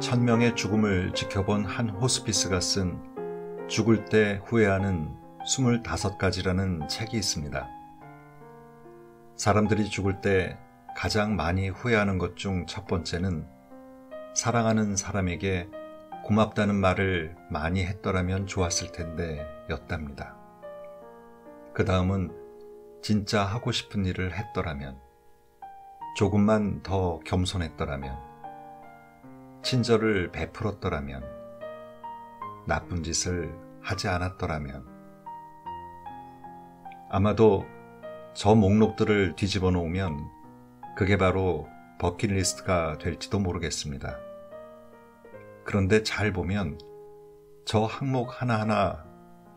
천명의 죽음을 지켜본 한 호스피스가 쓴 죽을 때 후회하는 25가지라는 책이 있습니다. 사람들이 죽을 때 가장 많이 후회하는 것 중 첫 번째는 사랑하는 사람에게 고맙다는 말을 많이 했더라면 좋았을 텐데 였답니다. 그 다음은 진짜 하고 싶은 일을 했더라면, 조금만 더 겸손했더라면, 친절을 베풀었더라면, 나쁜 짓을 하지 않았더라면, 아마도 저 목록들을 뒤집어 놓으면 그게 바로 버킷리스트가 될지도 모르겠습니다. 그런데 잘 보면 저 항목 하나하나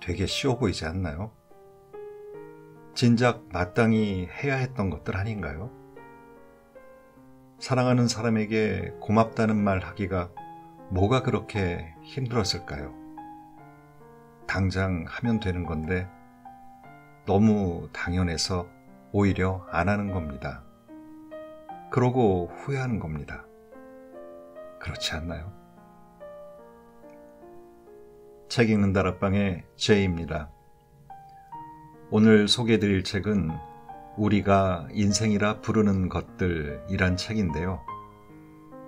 되게 쉬워 보이지 않나요? 진작 마땅히 해야 했던 것들 아닌가요? 사랑하는 사람에게 고맙다는 말 하기가 뭐가 그렇게 힘들었을까요? 당장 하면 되는 건데 너무 당연해서 오히려 안 하는 겁니다. 그러고 후회하는 겁니다. 그렇지 않나요? 책 읽는 다락방의 제이입니다. 오늘 소개해드릴 책은 우리가 인생이라 부르는 것들이란 책인데요.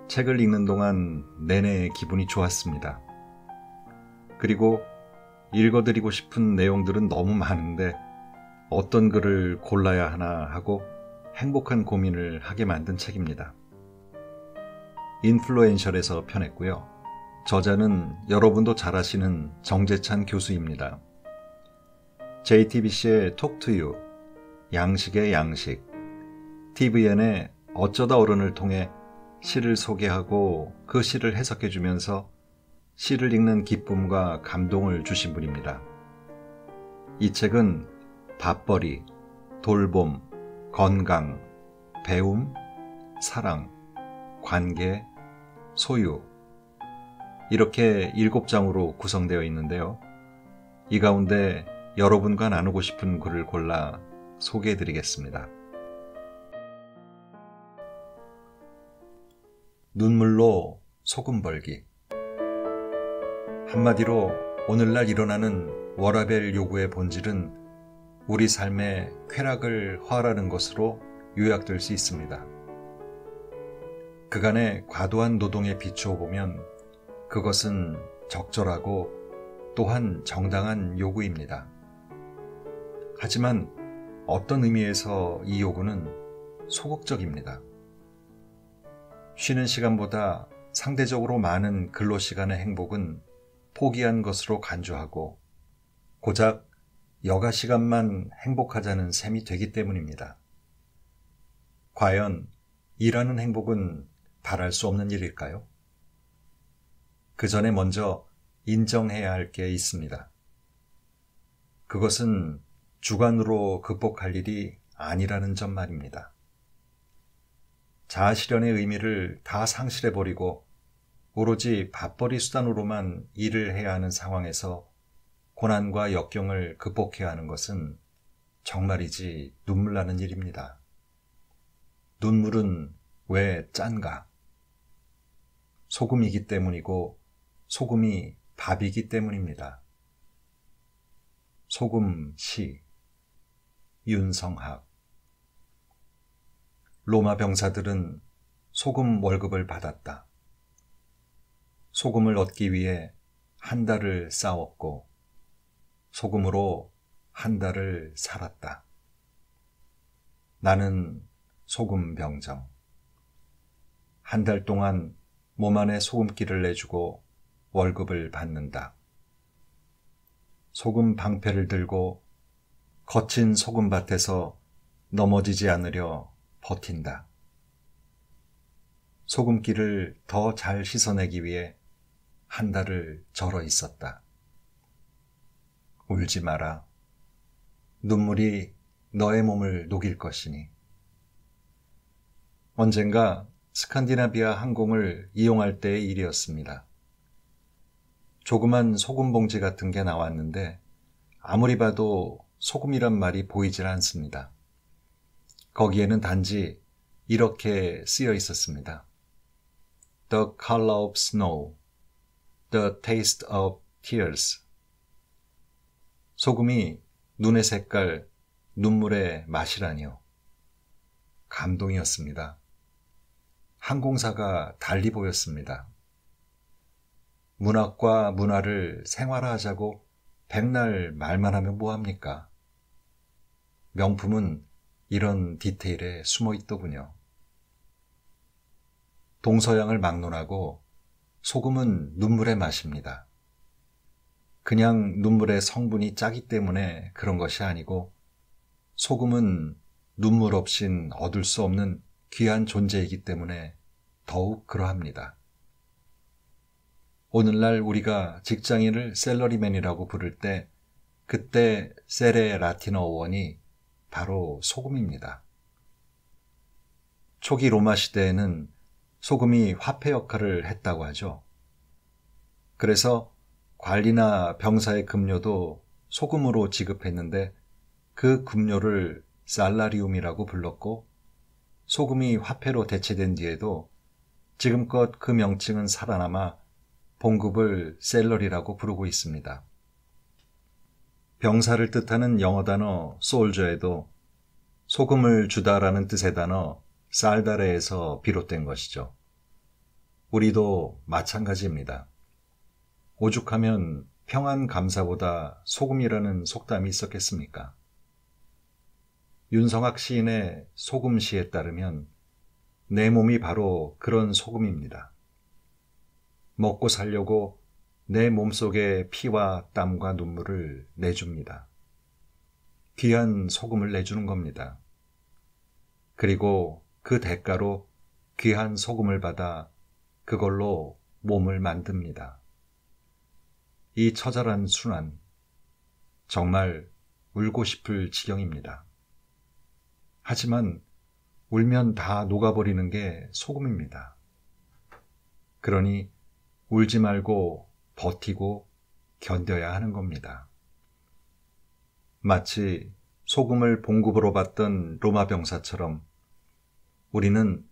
책을 읽는 동안 내내 기분이 좋았습니다. 그리고 읽어드리고 싶은 내용들은 너무 많은데 어떤 글을 골라야 하나 하고 행복한 고민을 하게 만든 책입니다. 인플루엔셜에서 펴냈고요. 저자는 여러분도 잘 아시는 정재찬 교수입니다. JTBC의 톡투유 양식의 양식, TVN의 어쩌다 어른을 통해 시를 소개하고 그 시를 해석해 주면서 시를 읽는 기쁨과 감동을 주신 분입니다. 이 책은 밥벌이, 돌봄, 건강, 배움, 사랑, 관계, 소유 이렇게 일곱 장으로 구성되어 있는데요. 이 가운데 여러분과 나누고 싶은 글을 골라 소개해 드리겠습니다. 눈물로 소금 벌기. 한마디로 오늘날 일어나는 워라벨 요구의 본질은 우리 삶의 쾌락을 허하라는 것으로 요약될 수 있습니다. 그간의 과도한 노동에 비추어 보면 그것은 적절하고 또한 정당한 요구입니다. 하지만 어떤 의미에서 이 요구는 소극적입니다. 쉬는 시간보다 상대적으로 많은 근로시간의 행복은 포기한 것으로 간주하고 고작 여가 시간만 행복하자는 셈이 되기 때문입니다. 과연 일하는 행복은 바랄 수 없는 일일까요? 그 전에 먼저 인정해야 할 게 있습니다. 그것은 주관으로 극복할 일이 아니라는 점 말입니다. 자아실현의 의미를 다 상실해버리고 오로지 밥벌이 수단으로만 일을 해야 하는 상황에서 고난과 역경을 극복해야 하는 것은 정말이지 눈물 나는 일입니다. 눈물은 왜 짠가? 소금이기 때문이고 소금이 밥이기 때문입니다. 소금 시 윤성학 로마 병사들은 소금 월급을 받았다. 소금을 얻기 위해 한 달을 싸웠고 소금으로 한 달을 살았다. 나는 소금 병정. 한 달 동안 몸 안에 소금기를 내주고 월급을 받는다. 소금 방패를 들고 거친 소금밭에서 넘어지지 않으려 버틴다. 소금기를 더 잘 씻어내기 위해 한 달을 절어 있었다. 울지 마라. 눈물이 너의 몸을 녹일 것이니. 언젠가 스칸디나비아 항공을 이용할 때의 일이었습니다. 조그만 소금 봉지 같은 게 나왔는데 아무리 봐도 소금이란 말이 보이질 않습니다. 거기에는 단지 이렇게 쓰여 있었습니다. The color of snow, the taste of tears. 소금이 눈의 색깔, 눈물의 맛이라니요. 감동이었습니다. 항공사가 달리 보였습니다. 문학과 문화를 생활화하자고 백날 말만 하면 뭐합니까? 명품은 이런 디테일에 숨어 있더군요. 동서양을 막론하고 소금은 눈물의 맛입니다. 그냥 눈물의 성분이 짜기 때문에 그런 것이 아니고 소금은 눈물 없인 얻을 수 없는 귀한 존재이기 때문에 더욱 그러합니다. 오늘날 우리가 직장인을 셀러리맨이라고 부를 때 그때 셀의 라틴어 원이 바로 소금입니다. 초기 로마 시대에는 소금이 화폐 역할을 했다고 하죠. 그래서 관리나 병사의 급료도 소금으로 지급했는데 그 급료를 살라리움이라고 불렀고 소금이 화폐로 대체된 뒤에도 지금껏 그 명칭은 살아남아 봉급을 셀러리라고 부르고 있습니다. 병사를 뜻하는 영어 단어 솔저에도 소금을 주다라는 뜻의 단어 쌀다레에서 비롯된 것이죠. 우리도 마찬가지입니다. 오죽하면 평안 감사보다 소금이라는 속담이 있었겠습니까? 윤성학 시인의 소금시에 따르면 내 몸이 바로 그런 소금입니다. 먹고 살려고 내 몸속에 피와 땀과 눈물을 내줍니다. 귀한 소금을 내주는 겁니다. 그리고 그 대가로 귀한 소금을 받아 그걸로 몸을 만듭니다. 이 처절한 순환, 정말 울고 싶을 지경입니다. 하지만 울면 다 녹아버리는 게 소금입니다. 그러니 울지 말고 버티고 견뎌야 하는 겁니다. 마치 소금을 봉급으로 받던 로마 병사처럼 우리는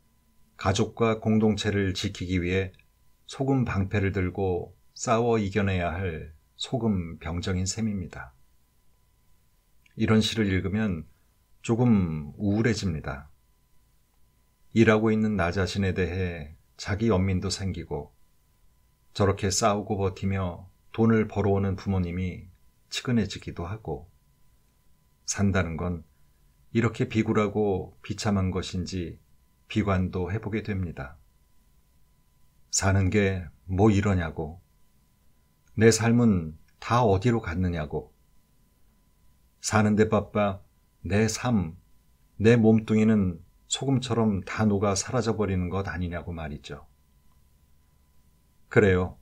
가족과 공동체를 지키기 위해 소금 방패를 들고 싸워 이겨내야 할 소금 병정인 셈입니다. 이런 시를 읽으면 조금 우울해집니다. 일하고 있는 나 자신에 대해 자기 연민도 생기고 저렇게 싸우고 버티며 돈을 벌어오는 부모님이 측은해지기도 하고 산다는 건 이렇게 비굴하고 비참한 것인지 비관도 해보게 됩니다. 사는 게 뭐 이러냐고, 내 삶은 다 어디로 갔느냐고, 사는데 바빠 내 삶, 내 몸뚱이는 소금처럼 다 녹아 사라져버리는 것 아니냐고 말이죠. 그래요.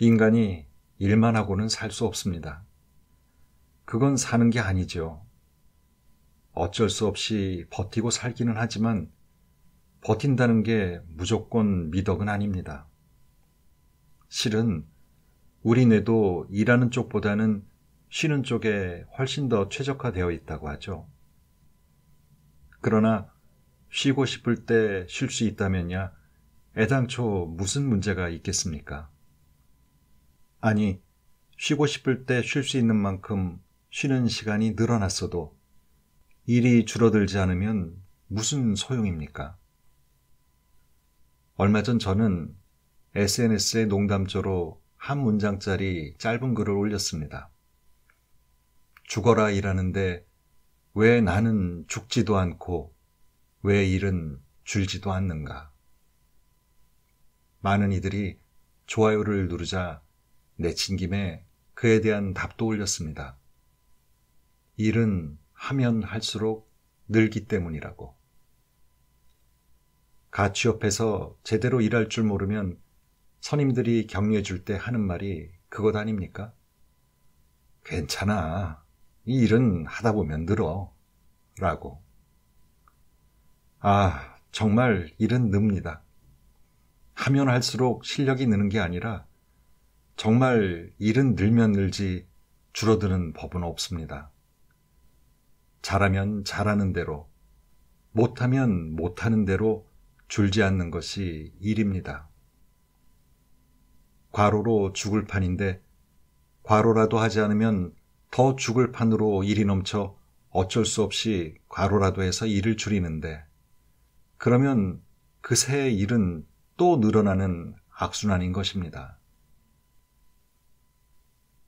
인간이 일만 하고는 살 수 없습니다. 그건 사는 게 아니죠. 어쩔 수 없이 버티고 살기는 하지만 버틴다는 게 무조건 미덕은 아닙니다. 실은 우리 뇌도 일하는 쪽보다는 쉬는 쪽에 훨씬 더 최적화되어 있다고 하죠. 그러나 쉬고 싶을 때 쉴 수 있다면야 애당초 무슨 문제가 있겠습니까? 아니, 쉬고 싶을 때 쉴 수 있는 만큼 쉬는 시간이 늘어났어도 일이 줄어들지 않으면 무슨 소용입니까? 얼마 전 저는 SNS에 농담조로 한 문장짜리 짧은 글을 올렸습니다. 죽어라 일하는데 왜 나는 죽지도 않고 왜 일은 줄지도 않는가? 많은 이들이 좋아요를 누르자 내친 김에 그에 대한 답도 올렸습니다. 일은 하면 할수록 늘기 때문이라고. 가취업해서 제대로 일할 줄 모르면 선임들이 격려해 줄 때 하는 말이 그것 아닙니까? 괜찮아. 이 일은 하다 보면 늘어. 라고. 아, 정말 일은 늡니다. 하면 할수록 실력이 느는 게 아니라 정말 일은 늘면 늘지 줄어드는 법은 없습니다. 잘하면 잘하는 대로, 못하면 못하는 대로 줄지 않는 것이 일입니다. 과로로 죽을 판인데 과로라도 하지 않으면 더 죽을 판으로 일이 넘쳐 어쩔 수 없이 과로라도 해서 일을 줄이는데 그러면 그 새 일은 또 늘어나는 악순환인 것입니다.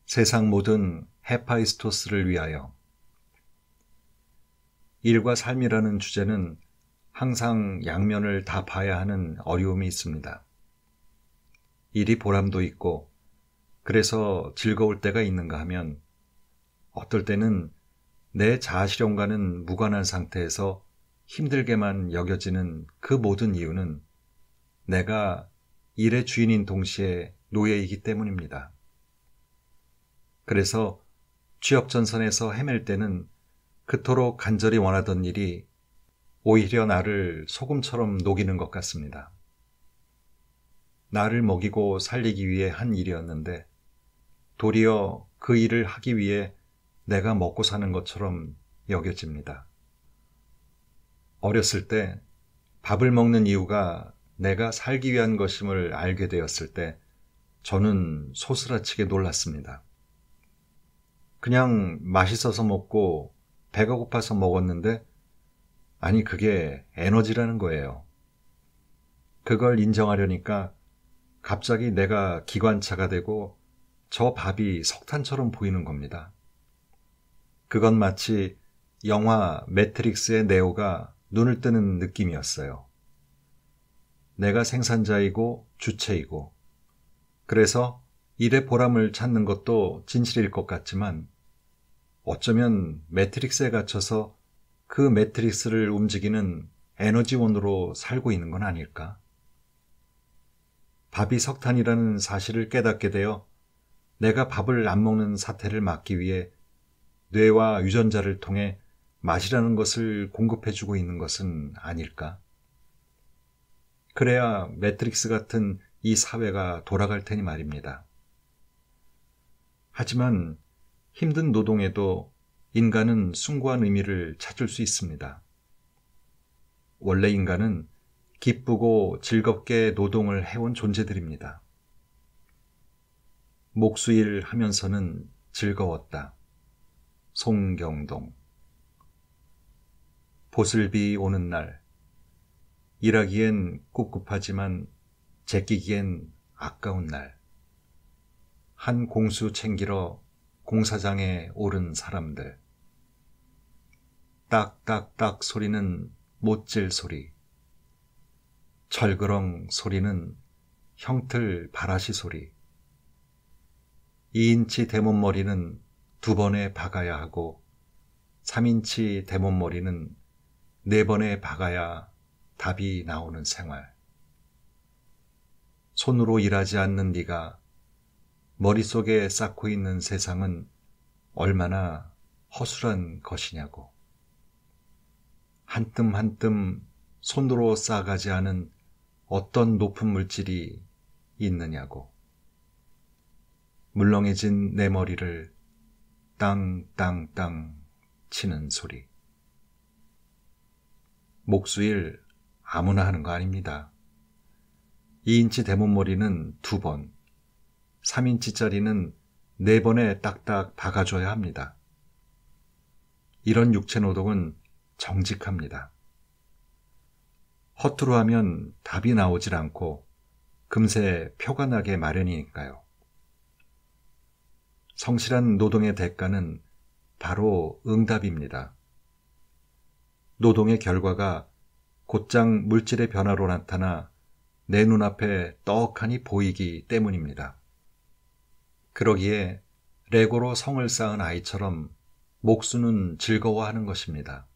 세상 모든 헤파이스토스를 위하여 일과 삶이라는 주제는 항상 양면을 다 봐야 하는 어려움이 있습니다. 일이 보람도 있고 그래서 즐거울 때가 있는가 하면 어떨 때는 내 자아실현과는 무관한 상태에서 힘들게만 여겨지는 그 모든 이유는 내가 일의 주인인 동시에 노예이기 때문입니다. 그래서 취업전선에서 헤맬 때는 그토록 간절히 원하던 일이 오히려 나를 소금처럼 녹이는 것 같습니다. 나를 먹이고 살리기 위해 한 일이었는데 도리어 그 일을 하기 위해 내가 먹고 사는 것처럼 여겨집니다. 어렸을 때 밥을 먹는 이유가 내가 살기 위한 것임을 알게 되었을 때 저는 소스라치게 놀랐습니다. 그냥 맛있어서 먹고 배가 고파서 먹었는데 아니 그게 에너지라는 거예요. 그걸 인정하려니까 갑자기 내가 기관차가 되고 저 밥이 석탄처럼 보이는 겁니다. 그건 마치 영화 매트릭스의 네오가 눈을 뜨는 느낌이었어요. 내가 생산자이고 주체이고 그래서 일의 보람을 찾는 것도 진실일 것 같지만 어쩌면 매트릭스에 갇혀서 그 매트릭스를 움직이는 에너지원으로 살고 있는 건 아닐까? 밥이 석탄이라는 사실을 깨닫게 되어 내가 밥을 안 먹는 사태를 막기 위해 뇌와 유전자를 통해 맛이라는 것을 공급해주고 있는 것은 아닐까? 그래야 매트릭스 같은 이 사회가 돌아갈 테니 말입니다. 하지만 힘든 노동에도 인간은 숭고한 의미를 찾을 수 있습니다. 원래 인간은 기쁘고 즐겁게 노동을 해온 존재들입니다. 목수일 하면서는 즐거웠다. 송경동. 보슬비 오는 날, 일하기엔 꿉꿉하지만 제끼기엔 아까운 날. 한 공수 챙기러 공사장에 오른 사람들. 딱딱딱 소리는 못질 소리. 철그렁 소리는 형틀 바라시 소리. 2인치 대문머리는 두 번에 박아야 하고 3인치 대문머리는 네 번에 박아야 답이 나오는 생활. 손으로 일하지 않는 네가 머릿속에 쌓고 있는 세상은 얼마나 허술한 것이냐고. 한뜸 한뜸 손으로 쌓아가지 않은 어떤 높은 물질이 있느냐고. 물렁해진 내 머리를 땅땅땅 치는 소리. 목수일 아무나 하는 거 아닙니다. 2인치 대문머리는 두 번, 3인치짜리는 네 번에 딱딱 박아줘야 합니다. 이런 육체 노동은 정직합니다. 허투루 하면 답이 나오질 않고 금세 표가 나게 마련이니까요. 성실한 노동의 대가는 바로 응답입니다. 노동의 결과가 곧장 물질의 변화로 나타나 내 눈앞에 떡하니 보이기 때문입니다. 그러기에 레고로 성을 쌓은 아이처럼 목수는 즐거워하는 것입니다.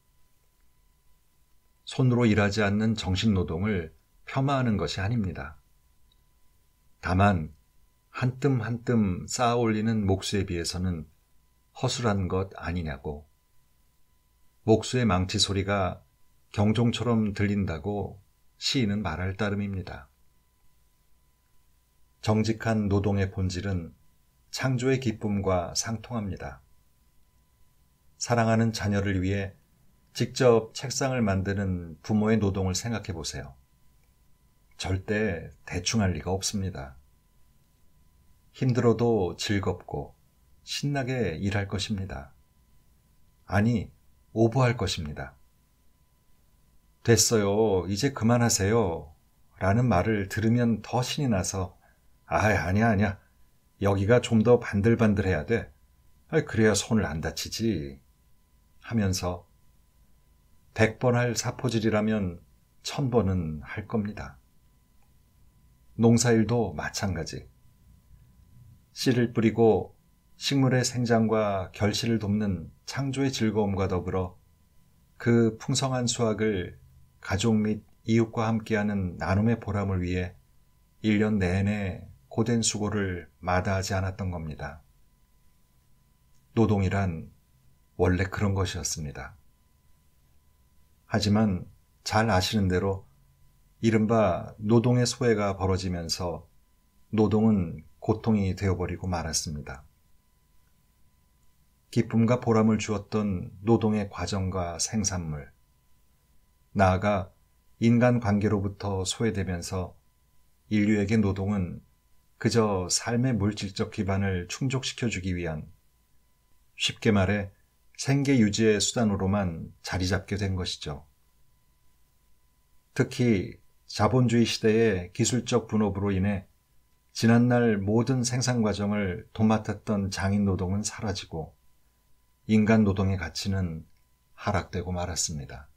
손으로 일하지 않는 정신노동을 폄하하는 것이 아닙니다. 다만 한뜸 한뜸 쌓아 올리는 목수에 비해서는 허술한 것 아니냐고. 목수의 망치 소리가 경종처럼 들린다고 시인은 말할 따름입니다. 정직한 노동의 본질은 창조의 기쁨과 상통합니다. 사랑하는 자녀를 위해 직접 책상을 만드는 부모의 노동을 생각해 보세요. 절대 대충 할 리가 없습니다. 힘들어도 즐겁고 신나게 일할 것입니다. 아니, 오버할 것입니다. 됐어요. 이제 그만하세요. 라는 말을 들으면 더 신이 나서 아, 아니야, 아니야. 여기가 좀 더 반들반들해야 돼. 아 그래야 손을 안 다치지. 하면서 백 번 할 사포질이라면 천번은할 겁니다. 농사일도 마찬가지. 씨를 뿌리고 식물의 생장과 결실을 돕는 창조의 즐거움과 더불어 그 풍성한 수확을 가족 및 이웃과 함께하는 나눔의 보람을 위해 1년 내내 고된 수고를 마다하지 않았던 겁니다. 노동이란 원래 그런 것이었습니다. 하지만 잘 아시는 대로 이른바 노동의 소외가 벌어지면서 노동은 고통이 되어버리고 말았습니다. 기쁨과 보람을 주었던 노동의 과정과 생산물, 나아가 인간 관계로부터 소외되면서 인류에게 노동은 그저 삶의 물질적 기반을 충족시켜주기 위한 쉽게 말해 생계 유지의 수단으로만 자리 잡게 된 것이죠. 특히 자본주의 시대의 기술적 분업으로 인해 지난날 모든 생산 과정을 도맡았던 장인 노동은 사라지고 인간 노동의 가치는 하락되고 말았습니다.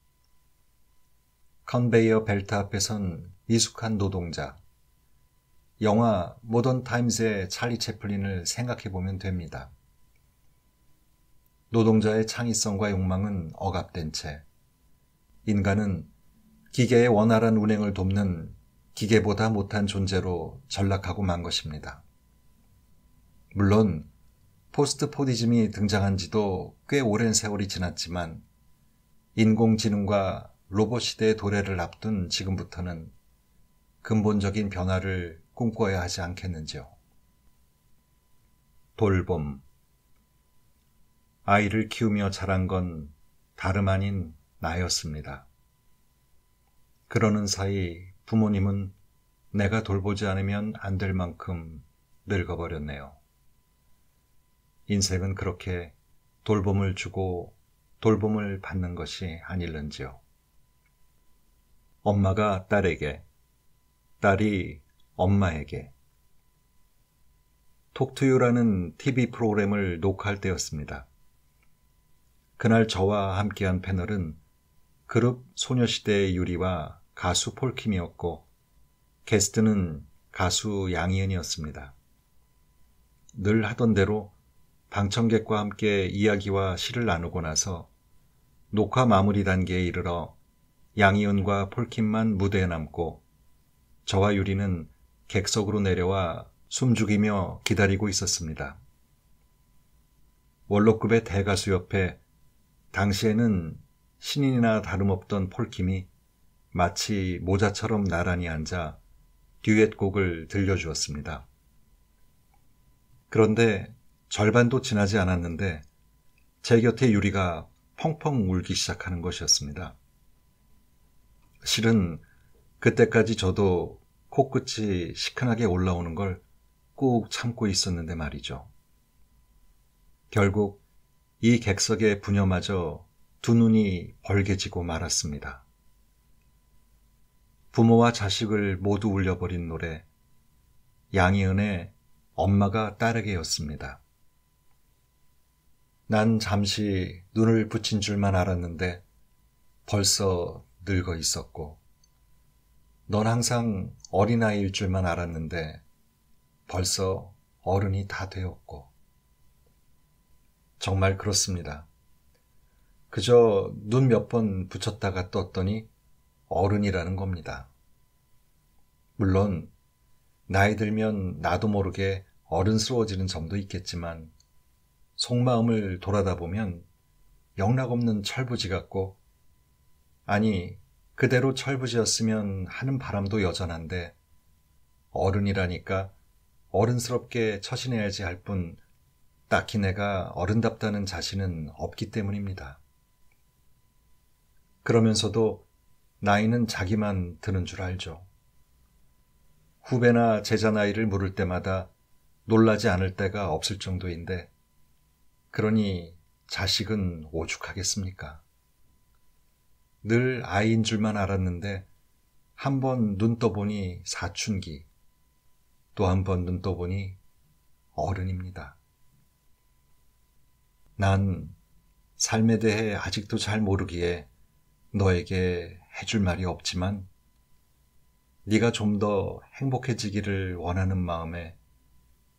컨베이어 벨트 앞에 선 미숙한 노동자. 영화 모던 타임스의 찰리 채플린을 생각해 보면 됩니다. 노동자의 창의성과 욕망은 억압된 채 인간은 기계의 원활한 운행을 돕는 기계보다 못한 존재로 전락하고 만 것입니다. 물론 포스트 포디즘이 등장한 지도 꽤 오랜 세월이 지났지만 인공지능과 로봇 시대의 도래를 앞둔 지금부터는 근본적인 변화를 꿈꿔야 하지 않겠는지요. 돌봄. 아이를 키우며 자란 건 다름 아닌 나였습니다. 그러는 사이 부모님은 내가 돌보지 않으면 안 될 만큼 늙어버렸네요. 인생은 그렇게 돌봄을 주고 돌봄을 받는 것이 아닐는지요. 엄마가 딸에게, 딸이 엄마에게. 톡투유라는 TV 프로그램을 녹화할 때였습니다. 그날 저와 함께한 패널은 그룹 소녀시대의 유리와 가수 폴킴이었고 게스트는 가수 양희은이었습니다. 늘 하던 대로 방청객과 함께 이야기와 시를 나누고 나서 녹화 마무리 단계에 이르러 양이은과 폴킴만 무대에 남고 저와 유리는 객석으로 내려와 숨죽이며 기다리고 있었습니다. 원로급의 대가수 옆에 당시에는 신인이나 다름없던 폴킴이 마치 모자처럼 나란히 앉아 듀엣곡을 들려주었습니다. 그런데 절반도 지나지 않았는데 제 곁에 유리가 펑펑 울기 시작하는 것이었습니다. 실은 그때까지 저도 코끝이 시큰하게 올라오는 걸 꾹 참고 있었는데 말이죠. 결국 이 객석의 부녀마저 두 눈이 벌개지고 말았습니다. 부모와 자식을 모두 울려버린 노래 양희은의 엄마가 딸에게였습니다. 난 잠시 눈을 붙인 줄만 알았는데 벌써 늙어 있었고, 넌 항상 어린아이일 줄만 알았는데 벌써 어른이 다 되었고. 정말 그렇습니다. 그저 눈 몇 번 붙였다가 떴더니 어른이라는 겁니다. 물론, 나이 들면 나도 모르게 어른스러워지는 점도 있겠지만, 속마음을 돌아다 보면 영락없는 철부지 같고 아니, 그대로 철부지였으면 하는 바람도 여전한데, 어른이라니까 어른스럽게 처신해야지 할 뿐, 딱히 내가 어른답다는 자신은 없기 때문입니다. 그러면서도 나이는 자기만 드는 줄 알죠. 후배나 제자 나이를 물을 때마다 놀라지 않을 때가 없을 정도인데, 그러니 자식은 오죽하겠습니까? 늘 아이인 줄만 알았는데 한 번 눈 떠보니 사춘기, 또 한 번 눈 떠보니 어른입니다. 난 삶에 대해 아직도 잘 모르기에 너에게 해줄 말이 없지만 네가 좀 더 행복해지기를 원하는 마음에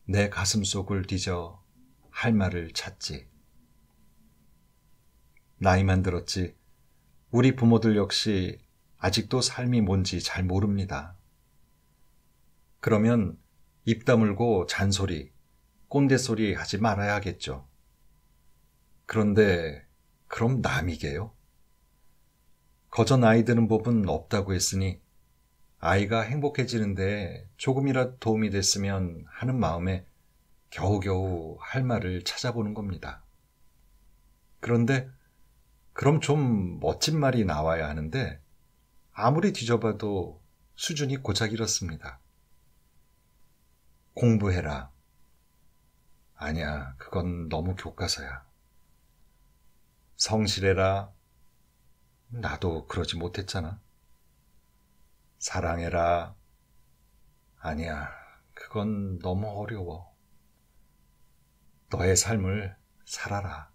내 가슴 속을 뒤져 할 말을 찾지. 나이만 들었지 우리 부모들 역시 아직도 삶이 뭔지 잘 모릅니다. 그러면 입 다물고 잔소리, 꼰대 소리 하지 말아야겠죠. 그런데 그럼 남이게요? 거저 나이 드는 법은 없다고 했으니 아이가 행복해지는데 조금이라도 도움이 됐으면 하는 마음에 겨우겨우 할 말을 찾아보는 겁니다. 그런데 그럼 좀 멋진 말이 나와야 하는데 아무리 뒤져봐도 수준이 고작 이렇습니다. 공부해라. 아니야, 그건 너무 교과서야. 성실해라. 나도 그러지 못했잖아. 사랑해라. 아니야, 그건 너무 어려워. 너의 삶을 살아라.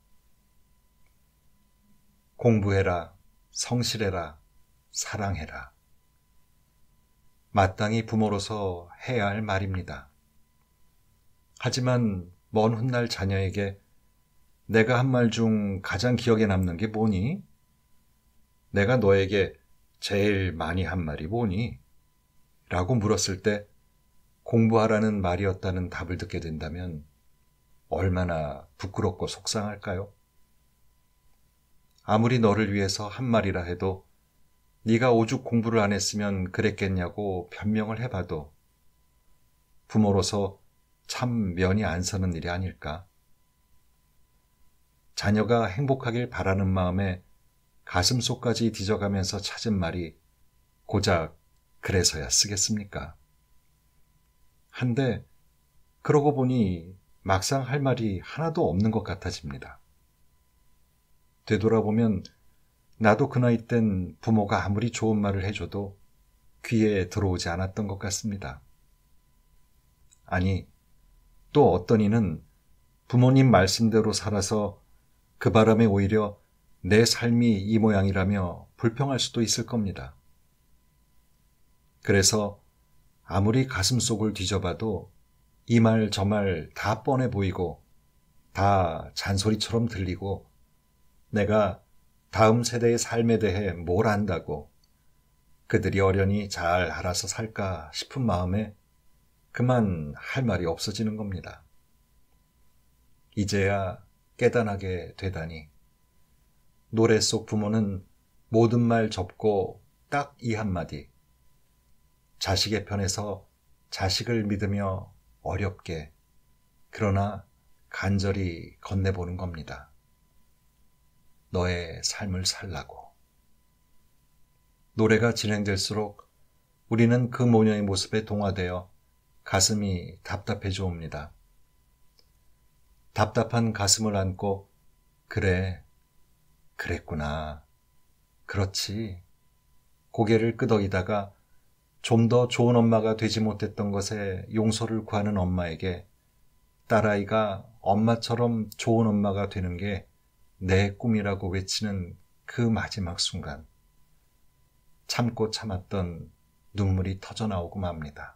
공부해라, 성실해라, 사랑해라. 마땅히 부모로서 해야 할 말입니다. 하지만 먼 훗날 자녀에게 내가 한 말 중 가장 기억에 남는 게 뭐니? 내가 너에게 제일 많이 한 말이 뭐니? 라고 물었을 때 공부하라는 말이었다는 답을 듣게 된다면 얼마나 부끄럽고 속상할까요? 아무리 너를 위해서 한 말이라 해도 네가 오죽 공부를 안 했으면 그랬겠냐고 변명을 해봐도 부모로서 참 면이 안 서는 일이 아닐까. 자녀가 행복하길 바라는 마음에 가슴속까지 뒤져가면서 찾은 말이 고작 그래서야 쓰겠습니까? 한데 그러고 보니 막상 할 말이 하나도 없는 것 같아집니다. 되돌아보면 나도 그 나이 땐 부모가 아무리 좋은 말을 해줘도 귀에 들어오지 않았던 것 같습니다. 아니, 또 어떤 이는 부모님 말씀대로 살아서 그 바람에 오히려 내 삶이 이 모양이라며 불평할 수도 있을 겁니다. 그래서 아무리 가슴 속을 뒤져봐도 이 말 저 말 다 뻔해 보이고 다 잔소리처럼 들리고 내가 다음 세대의 삶에 대해 뭘 안다고 그들이 어련히 잘 알아서 살까 싶은 마음에 그만 할 말이 없어지는 겁니다. 이제야 깨닫게 되다니. 노래 속 부모는 모든 말 접고 딱 이 한마디. 자식의 편에서 자식을 믿으며 어렵게, 그러나 간절히 건네보는 겁니다. 너의 삶을 살라고. 노래가 진행될수록 우리는 그 모녀의 모습에 동화되어 가슴이 답답해져 옵니다. 답답한 가슴을 안고, 그래, 그랬구나. 그렇지. 고개를 끄덕이다가 좀 더 좋은 엄마가 되지 못했던 것에 용서를 구하는 엄마에게 딸아이가 엄마처럼 좋은 엄마가 되는 게내 꿈이라고 외치는 그 마지막 순간 참고 참았던 눈물이 터져나오고 맙니다.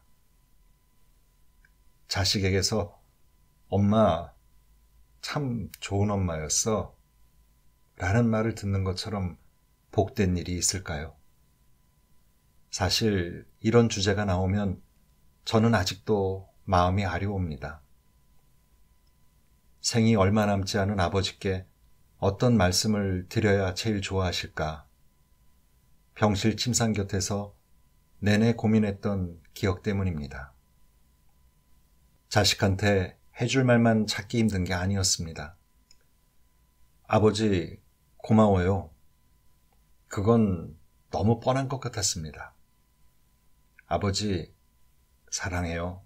자식에게서 엄마 참 좋은 엄마였어 라는 말을 듣는 것처럼 복된 일이 있을까요? 사실 이런 주제가 나오면 저는 아직도 마음이 아려옵니다. 생이 얼마 남지 않은 아버지께 어떤 말씀을 드려야 제일 좋아하실까? 병실 침상 곁에서 내내 고민했던 기억 때문입니다. 자식한테 해줄 말만 찾기 힘든 게 아니었습니다. 아버지, 고마워요. 그건 너무 뻔한 것 같았습니다. 아버지, 사랑해요.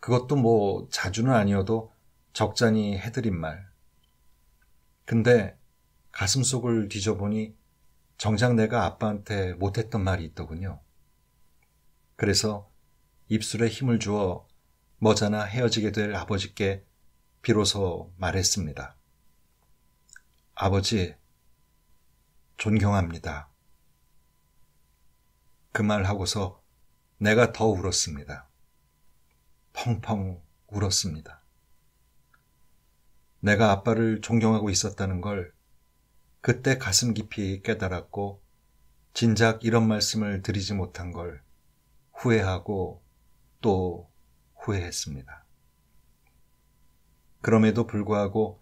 그것도 뭐 자주는 아니어도 적잖이 해드린 말. 근데 가슴 속을 뒤져보니 정작 내가 아빠한테 못했던 말이 있더군요. 그래서 입술에 힘을 주어 머자나 헤어지게 될 아버지께 비로소 말했습니다. 아버지, 존경합니다. 그 말 하고서 내가 더 울었습니다. 펑펑 울었습니다. 내가 아빠를 존경하고 있었다는 걸 그때 가슴 깊이 깨달았고 진작 이런 말씀을 드리지 못한 걸 후회하고 또 후회했습니다. 그럼에도 불구하고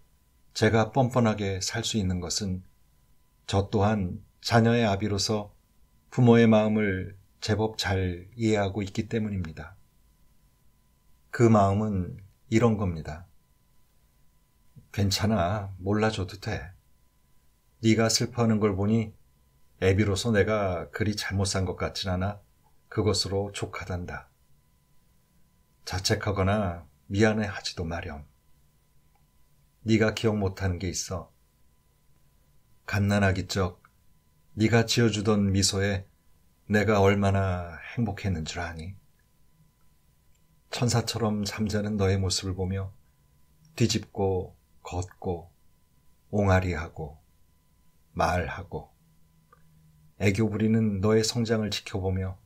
제가 뻔뻔하게 살 수 있는 것은 저 또한 자녀의 아비로서 부모의 마음을 제법 잘 이해하고 있기 때문입니다. 그 마음은 이런 겁니다. 괜찮아. 몰라줘도 돼. 네가 슬퍼하는 걸 보니 애비로서 내가 그리 잘못 산 것 같진 않아. 그것으로 족하단다. 자책하거나 미안해 하지도 마렴. 네가 기억 못하는 게 있어. 갓난아기 적 네가 지어주던 미소에 내가 얼마나 행복했는 줄 아니. 천사처럼 잠자는 너의 모습을 보며 뒤집고 걷고 옹알이하고 말하고 애교 부리는 너의 성장을 지켜보며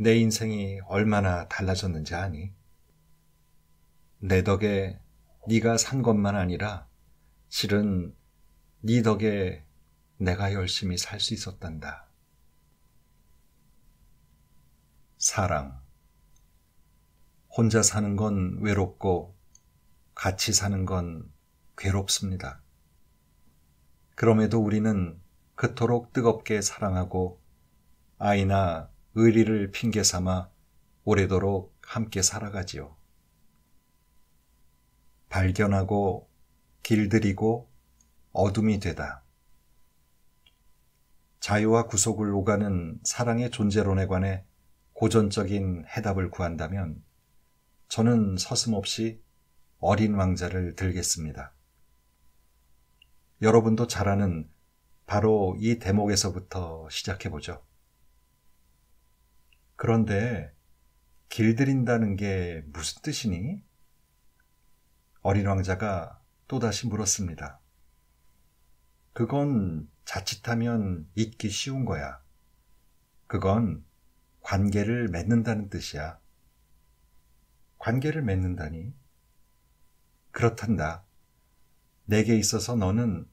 내 인생이 얼마나 달라졌는지 아니? 내 덕에 네가 산 것만 아니라 실은 네 덕에 내가 열심히 살 수 있었단다. 사랑 혼자 사는 건 외롭고 같이 사는 건 괴롭습니다. 그럼에도 우리는 그토록 뜨겁게 사랑하고 아이나 의리를 핑계 삼아 오래도록 함께 살아가지요. 발견하고 길들이고 어둠이 되다. 자유와 구속을 오가는 사랑의 존재론에 관해 고전적인 해답을 구한다면 저는 서슴없이 어린 왕자를 들겠습니다. 여러분도 잘 아는 바로 이 대목에서부터 시작해 보죠. 그런데 길들인다는 게 무슨 뜻이니? 어린 왕자가 또다시 물었습니다. 그건 자칫하면 잊기 쉬운 거야. 그건 관계를 맺는다는 뜻이야. 관계를 맺는다니? 그렇단다. 내게 있어서 너는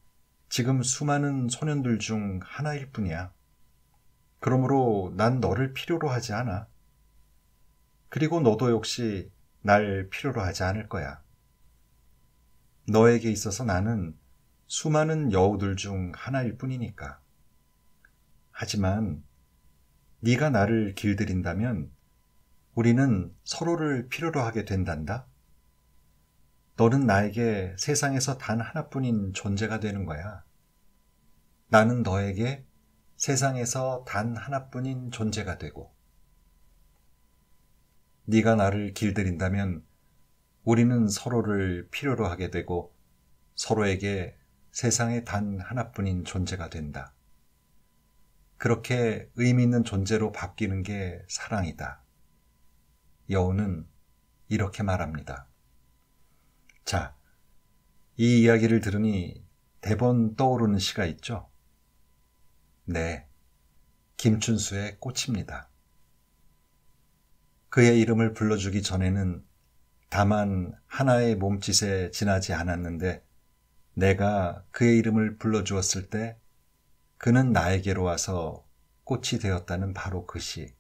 지금 수많은 소년들 중 하나일 뿐이야. 그러므로 난 너를 필요로 하지 않아. 그리고 너도 역시 날 필요로 하지 않을 거야. 너에게 있어서 나는 수많은 여우들 중 하나일 뿐이니까. 하지만 네가 나를 길들인다면 우리는 서로를 필요로 하게 된단다. 너는 나에게 세상에서 단 하나뿐인 존재가 되는 거야. 나는 너에게 세상에서 단 하나뿐인 존재가 되고. 네가 나를 길들인다면 우리는 서로를 필요로 하게 되고 서로에게 세상에단 하나뿐인 존재가 된다. 그렇게 의미 있는 존재로 바뀌는 게 사랑이다. 여우는 이렇게 말합니다. 자, 이 이야기를 들으니 대번 떠오르는 시가 있죠? 네, 김춘수의 꽃입니다. 그의 이름을 불러주기 전에는 다만 하나의 몸짓에 지나지 않았는데 내가 그의 이름을 불러주었을 때 그는 나에게로 와서 꽃이 되었다는 바로 그 시.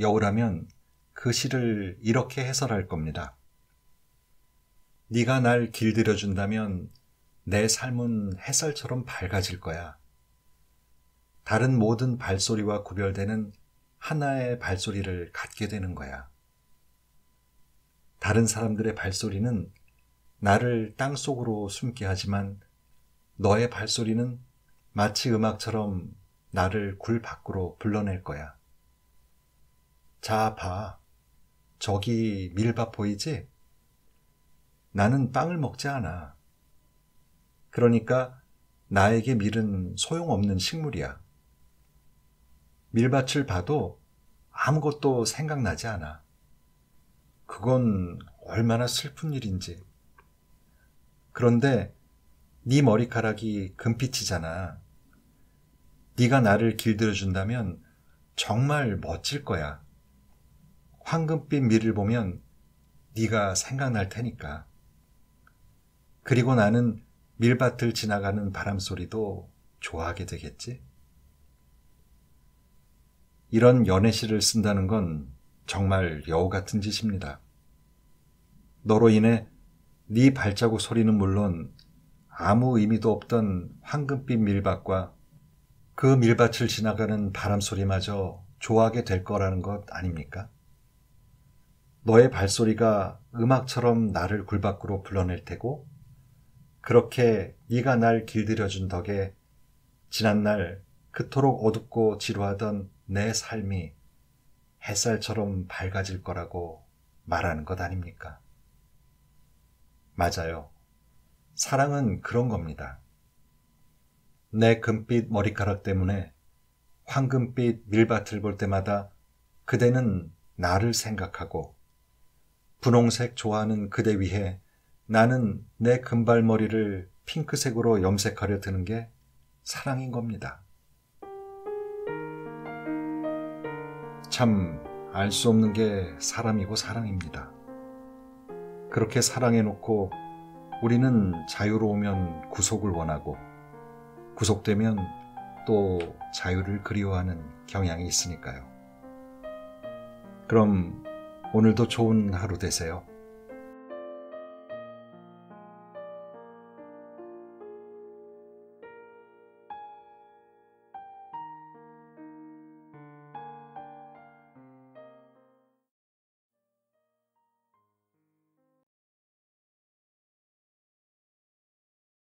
여우라면 그 시를 이렇게 해설할 겁니다. 네가 날 길들여준다면 내 삶은 햇살처럼 밝아질 거야. 다른 모든 발소리와 구별되는 하나의 발소리를 갖게 되는 거야. 다른 사람들의 발소리는 나를 땅 속으로 숨게 하지만 너의 발소리는 마치 음악처럼 나를 굴 밖으로 불러낼 거야. 자, 봐. 저기 밀밭 보이지? 나는 빵을 먹지 않아. 그러니까 나에게 밀은 소용없는 식물이야. 밀밭을 봐도 아무것도 생각나지 않아. 그건 얼마나 슬픈 일인지. 그런데 네 머리카락이 금빛이잖아. 네가 나를 길들여준다면 정말 멋질 거야. 황금빛 밀을 보면 네가 생각날 테니까. 그리고 나는 밀밭을 지나가는 바람 소리도 좋아하게 되겠지? 이런 연애시를 쓴다는 건 정말 여우 같은 짓입니다. 너로 인해 네 발자국 소리는 물론 아무 의미도 없던 황금빛 밀밭과 그 밀밭을 지나가는 바람 소리마저 좋아하게 될 거라는 것 아닙니까? 너의 발소리가 음악처럼 나를 굴 밖으로 불러낼 테고 그렇게 네가 날 길들여준 덕에 지난날 그토록 어둡고 지루하던 내 삶이 햇살처럼 밝아질 거라고 말하는 것 아닙니까? 맞아요. 사랑은 그런 겁니다. 내 금빛 머리카락 때문에 황금빛 밀밭을 볼 때마다 그대는 나를 생각하고 분홍색 좋아하는 그대 위해 나는 내 금발머리를 핑크색으로 염색하려 드는 게 사랑인 겁니다. 참 알 수 없는 게 사람이고 사랑입니다. 그렇게 사랑해놓고 우리는 자유로우면 구속을 원하고 구속되면 또 자유를 그리워하는 경향이 있으니까요. 그럼 오늘도 좋은 하루 되세요.